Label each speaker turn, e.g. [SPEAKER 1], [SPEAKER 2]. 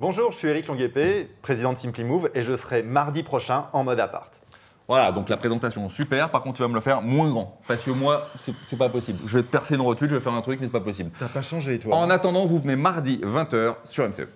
[SPEAKER 1] Bonjour, je suis Eric Longuépé, président de Simply Move, et je serai mardi prochain en mode appart.
[SPEAKER 2] Voilà, donc la présentation, super. Par contre, tu vas me le faire moins grand. Parce que moi, c'est pas possible.
[SPEAKER 3] Je vais te percer une rotule, je vais faire un truc, mais c'est pas possible.
[SPEAKER 4] T'as pas changé, toi. En
[SPEAKER 3] attendant, vous venez mardi 20h sur MCE.